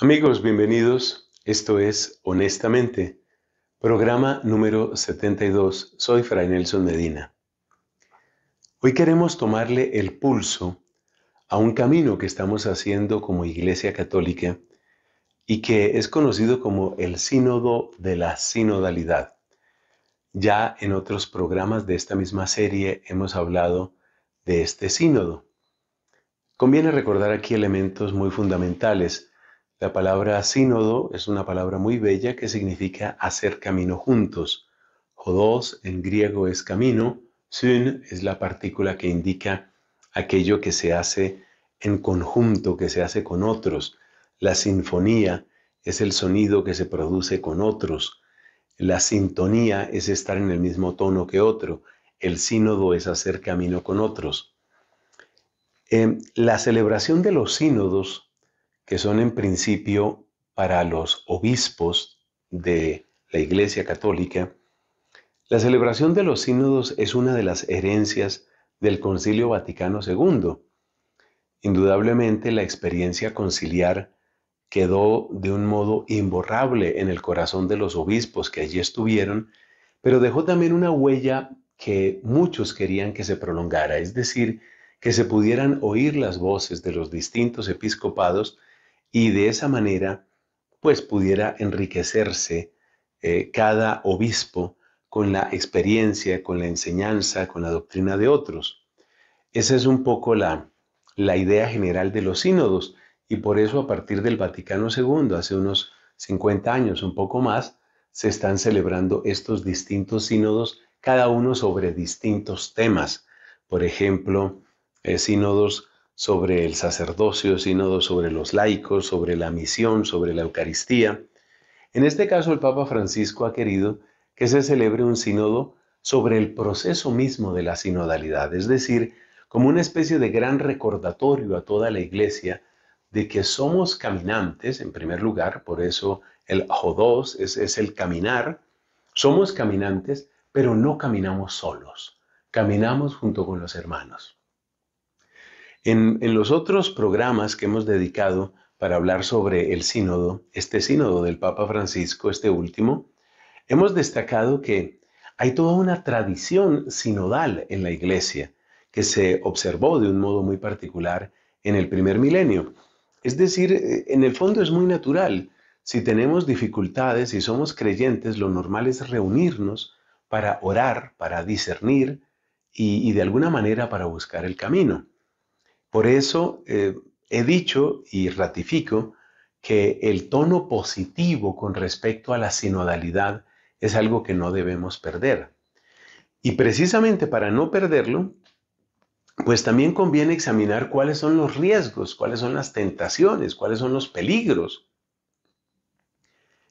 Amigos, bienvenidos. Esto es Honestamente, programa número 72. Soy Fray Nelson Medina. Hoy queremos tomarle el pulso a un camino que estamos haciendo como Iglesia Católica y que es conocido como el Sínodo de la Sinodalidad. Ya en otros programas de esta misma serie hemos hablado de este sínodo. Conviene recordar aquí elementos muy fundamentales la palabra sínodo es una palabra muy bella que significa hacer camino juntos. Jodos en griego es camino, syn es la partícula que indica aquello que se hace en conjunto, que se hace con otros. La sinfonía es el sonido que se produce con otros. La sintonía es estar en el mismo tono que otro. El sínodo es hacer camino con otros. Eh, la celebración de los sínodos que son en principio para los obispos de la Iglesia Católica, la celebración de los sínodos es una de las herencias del Concilio Vaticano II. Indudablemente la experiencia conciliar quedó de un modo imborrable en el corazón de los obispos que allí estuvieron, pero dejó también una huella que muchos querían que se prolongara, es decir, que se pudieran oír las voces de los distintos episcopados y de esa manera pues pudiera enriquecerse eh, cada obispo con la experiencia, con la enseñanza, con la doctrina de otros. Esa es un poco la, idea general de los sínodos y por eso a partir del Vaticano II, hace unos 50 años, un poco más, se están celebrando estos distintos sínodos, cada uno sobre distintos temas. Por ejemplo, eh, sínodos sobre el sacerdocio, sínodo sobre los laicos, sobre la misión, sobre la Eucaristía. En este caso, el Papa Francisco ha querido que se celebre un sínodo sobre el proceso mismo de la sinodalidad, es decir, como una especie de gran recordatorio a toda la Iglesia de que somos caminantes, en primer lugar, por eso el jodos es el caminar, somos caminantes, pero no caminamos solos, caminamos junto con los hermanos. En, los otros programas que hemos dedicado para hablar sobre el sínodo, este sínodo del Papa Francisco, este último, hemos destacado que hay toda una tradición sinodal en la Iglesia que se observó de un modo muy particular en el primer milenio. Es decir, eh, en el fondo es muy natural. Si tenemos dificultades y somos creyentes, lo normal es reunirnos para orar, para discernir y de alguna manera para buscar el camino. Por eso eh, he dicho y ratifico que el tono positivo con respecto a la sinodalidad es algo que no debemos perder. Y precisamente para no perderlo, pues también conviene examinar cuáles son los riesgos, cuáles son las tentaciones, cuáles son los peligros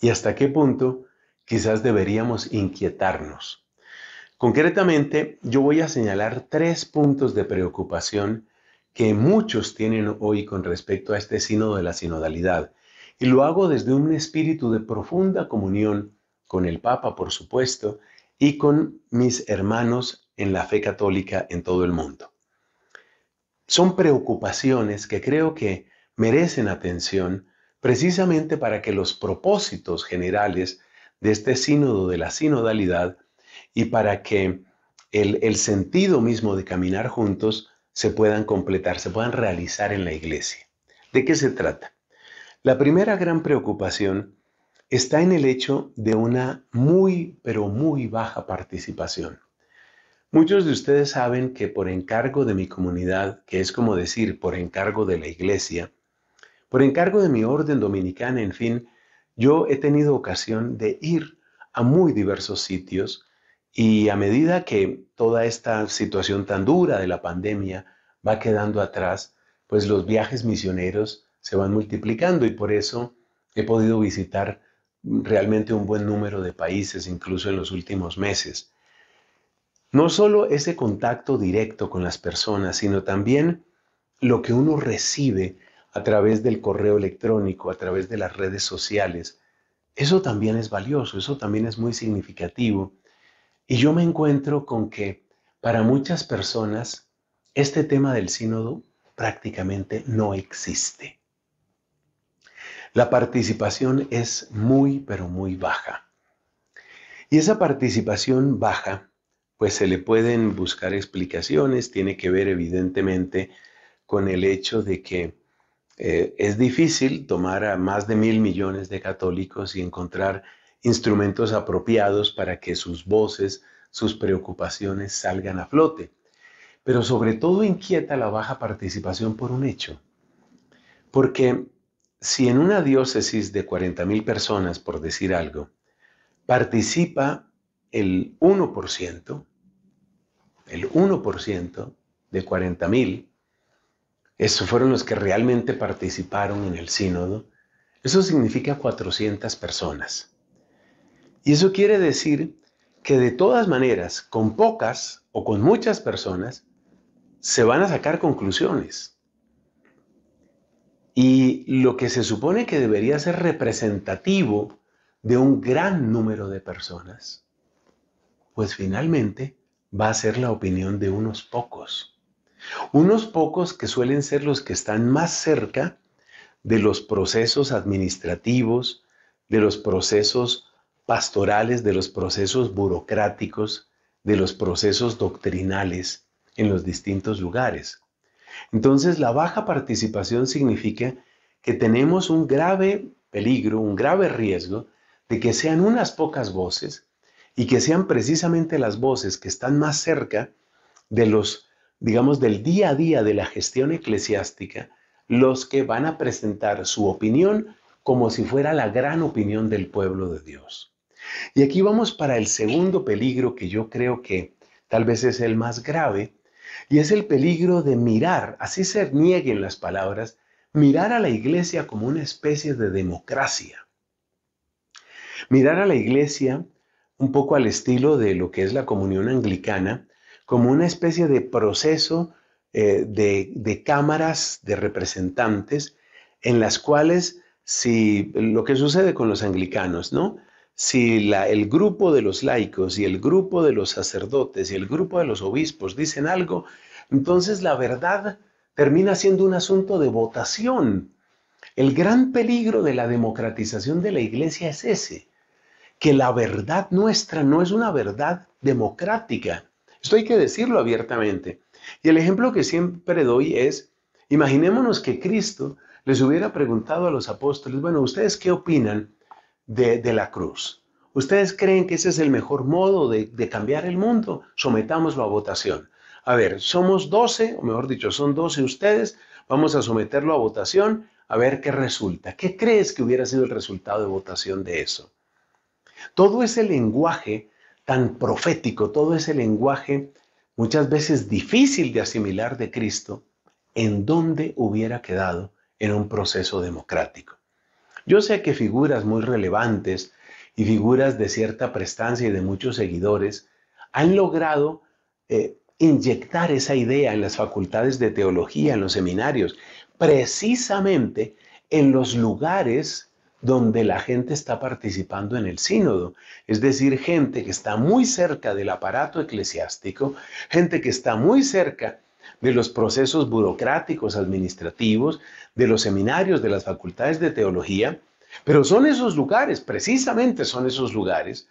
y hasta qué punto quizás deberíamos inquietarnos. Concretamente, yo voy a señalar tres puntos de preocupación que muchos tienen hoy con respecto a este sínodo de la sinodalidad. Y lo hago desde un espíritu de profunda comunión con el Papa, por supuesto, y con mis hermanos en la fe católica en todo el mundo. Son preocupaciones que creo que merecen atención precisamente para que los propósitos generales de este sínodo de la sinodalidad y para que el, el sentido mismo de caminar juntos se puedan completar, se puedan realizar en la iglesia. ¿De qué se trata? La primera gran preocupación está en el hecho de una muy, pero muy baja participación. Muchos de ustedes saben que por encargo de mi comunidad, que es como decir por encargo de la iglesia, por encargo de mi orden dominicana, en fin, yo he tenido ocasión de ir a muy diversos sitios y a medida que toda esta situación tan dura de la pandemia va quedando atrás, pues los viajes misioneros se van multiplicando y por eso he podido visitar realmente un buen número de países, incluso en los últimos meses. No solo ese contacto directo con las personas, sino también lo que uno recibe a través del correo electrónico, a través de las redes sociales. Eso también es valioso, eso también es muy significativo y yo me encuentro con que para muchas personas este tema del sínodo prácticamente no existe. La participación es muy, pero muy baja. Y esa participación baja, pues se le pueden buscar explicaciones, tiene que ver evidentemente con el hecho de que eh, es difícil tomar a más de mil millones de católicos y encontrar instrumentos apropiados para que sus voces, sus preocupaciones salgan a flote. Pero sobre todo inquieta la baja participación por un hecho. Porque si en una diócesis de 40.000 personas, por decir algo, participa el 1%, el 1% de 40.000, esos fueron los que realmente participaron en el sínodo, eso significa 400 personas. Y eso quiere decir que de todas maneras, con pocas o con muchas personas, se van a sacar conclusiones. Y lo que se supone que debería ser representativo de un gran número de personas, pues finalmente va a ser la opinión de unos pocos. Unos pocos que suelen ser los que están más cerca de los procesos administrativos, de los procesos pastorales, de los procesos burocráticos, de los procesos doctrinales en los distintos lugares. Entonces, la baja participación significa que tenemos un grave peligro, un grave riesgo de que sean unas pocas voces y que sean precisamente las voces que están más cerca de los, digamos, del día a día de la gestión eclesiástica, los que van a presentar su opinión como si fuera la gran opinión del pueblo de Dios. Y aquí vamos para el segundo peligro que yo creo que tal vez es el más grave, y es el peligro de mirar, así se nieguen las palabras, mirar a la iglesia como una especie de democracia. Mirar a la iglesia un poco al estilo de lo que es la comunión anglicana, como una especie de proceso eh, de, de cámaras de representantes en las cuales si lo que sucede con los anglicanos, ¿no? si el grupo de los laicos y el grupo de los sacerdotes y el grupo de los obispos dicen algo, entonces la verdad termina siendo un asunto de votación. El gran peligro de la democratización de la iglesia es ese, que la verdad nuestra no es una verdad democrática. Esto hay que decirlo abiertamente. Y el ejemplo que siempre doy es, imaginémonos que Cristo les hubiera preguntado a los apóstoles, bueno, ¿ustedes qué opinan de, la cruz. ¿Ustedes creen que ese es el mejor modo de, cambiar el mundo? Sometámoslo a votación. A ver, somos 12, o mejor dicho, son 12 ustedes, vamos a someterlo a votación a ver qué resulta. ¿Qué crees que hubiera sido el resultado de votación de eso? Todo ese lenguaje tan profético, todo ese lenguaje muchas veces difícil de asimilar de Cristo, ¿en dónde hubiera quedado en un proceso democrático? Yo sé que figuras muy relevantes y figuras de cierta prestancia y de muchos seguidores han logrado eh, inyectar esa idea en las facultades de teología, en los seminarios, precisamente en los lugares donde la gente está participando en el sínodo, es decir, gente que está muy cerca del aparato eclesiástico, gente que está muy cerca de los procesos burocráticos administrativos, de los seminarios, de las facultades de teología, pero son esos lugares, precisamente son esos lugares,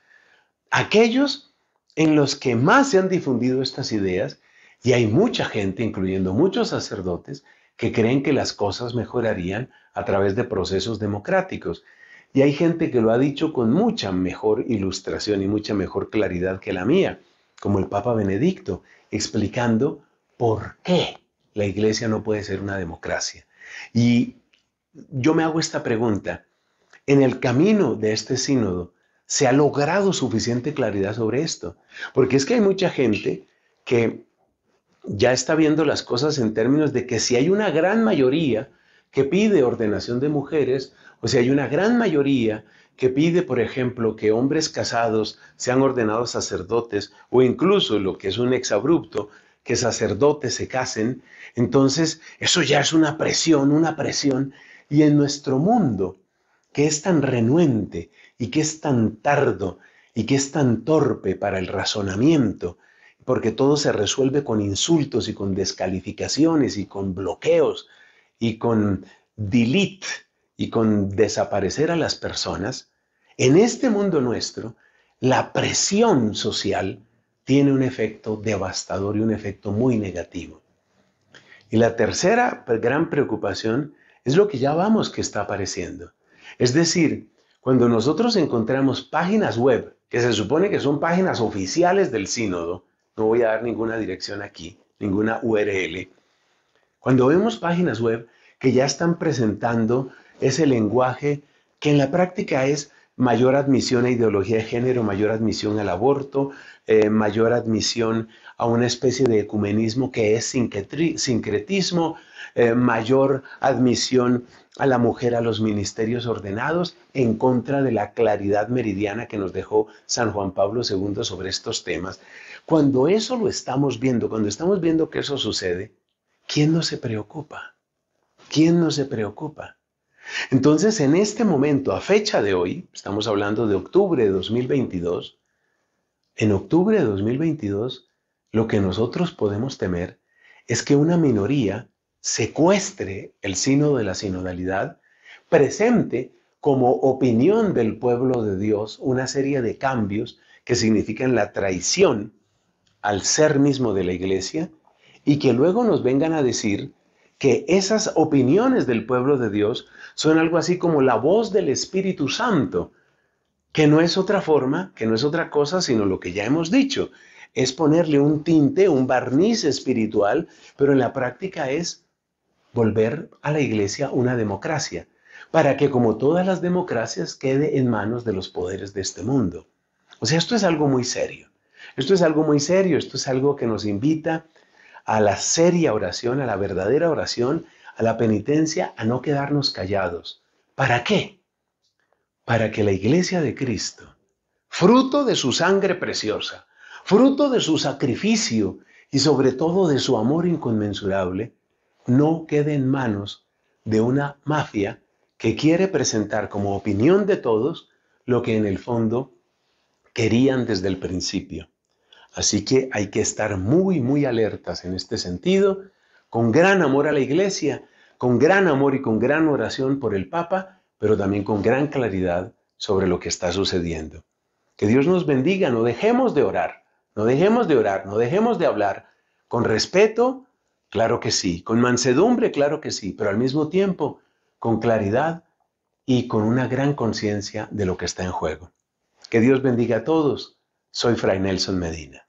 aquellos en los que más se han difundido estas ideas y hay mucha gente, incluyendo muchos sacerdotes, que creen que las cosas mejorarían a través de procesos democráticos. Y hay gente que lo ha dicho con mucha mejor ilustración y mucha mejor claridad que la mía, como el Papa Benedicto, explicando por qué la iglesia no puede ser una democracia. Y yo me hago esta pregunta. En el camino de este sínodo se ha logrado suficiente claridad sobre esto, porque es que hay mucha gente que ya está viendo las cosas en términos de que si hay una gran mayoría que pide ordenación de mujeres, o si hay una gran mayoría que pide, por ejemplo, que hombres casados sean ordenados sacerdotes, o incluso lo que es un exabrupto, que sacerdotes se casen, entonces eso ya es una presión, una presión. Y en nuestro mundo, que es tan renuente y que es tan tardo y que es tan torpe para el razonamiento, porque todo se resuelve con insultos y con descalificaciones y con bloqueos y con delete y con desaparecer a las personas, en este mundo nuestro, la presión social tiene un efecto devastador y un efecto muy negativo. Y la tercera gran preocupación es lo que ya vamos que está apareciendo. Es decir, cuando nosotros encontramos páginas web, que se supone que son páginas oficiales del sínodo, no voy a dar ninguna dirección aquí, ninguna URL, cuando vemos páginas web que ya están presentando ese lenguaje que en la práctica es mayor admisión a ideología de género, mayor admisión al aborto, eh, mayor admisión a una especie de ecumenismo que es sincretismo, eh, mayor admisión a la mujer a los ministerios ordenados en contra de la claridad meridiana que nos dejó San Juan Pablo II sobre estos temas. Cuando eso lo estamos viendo, cuando estamos viendo que eso sucede, ¿quién no se preocupa? ¿Quién no se preocupa? Entonces, en este momento, a fecha de hoy, estamos hablando de octubre de 2022, en octubre de 2022, lo que nosotros podemos temer es que una minoría secuestre el sino de la sinodalidad, presente como opinión del pueblo de Dios una serie de cambios que significan la traición al ser mismo de la iglesia y que luego nos vengan a decir que esas opiniones del pueblo de Dios son algo así como la voz del Espíritu Santo, que no es otra forma, que no es otra cosa, sino lo que ya hemos dicho, es ponerle un tinte, un barniz espiritual, pero en la práctica es volver a la iglesia una democracia, para que como todas las democracias quede en manos de los poderes de este mundo. O sea, esto es algo muy serio. Esto es algo muy serio, esto es algo que nos invita a la seria oración, a la verdadera oración, a la penitencia, a no quedarnos callados. ¿Para qué? Para que la iglesia de Cristo, fruto de su sangre preciosa, fruto de su sacrificio y sobre todo de su amor inconmensurable, no quede en manos de una mafia que quiere presentar como opinión de todos lo que en el fondo querían desde el principio. Así que hay que estar muy, muy alertas en este sentido, con gran amor a la iglesia, con gran amor y con gran oración por el Papa, pero también con gran claridad sobre lo que está sucediendo. Que Dios nos bendiga, no dejemos de orar, no dejemos de orar, no dejemos de hablar. Con respeto, claro que sí, con mansedumbre, claro que sí, pero al mismo tiempo con claridad y con una gran conciencia de lo que está en juego. Que Dios bendiga a todos. Soy Fray Nelson Medina.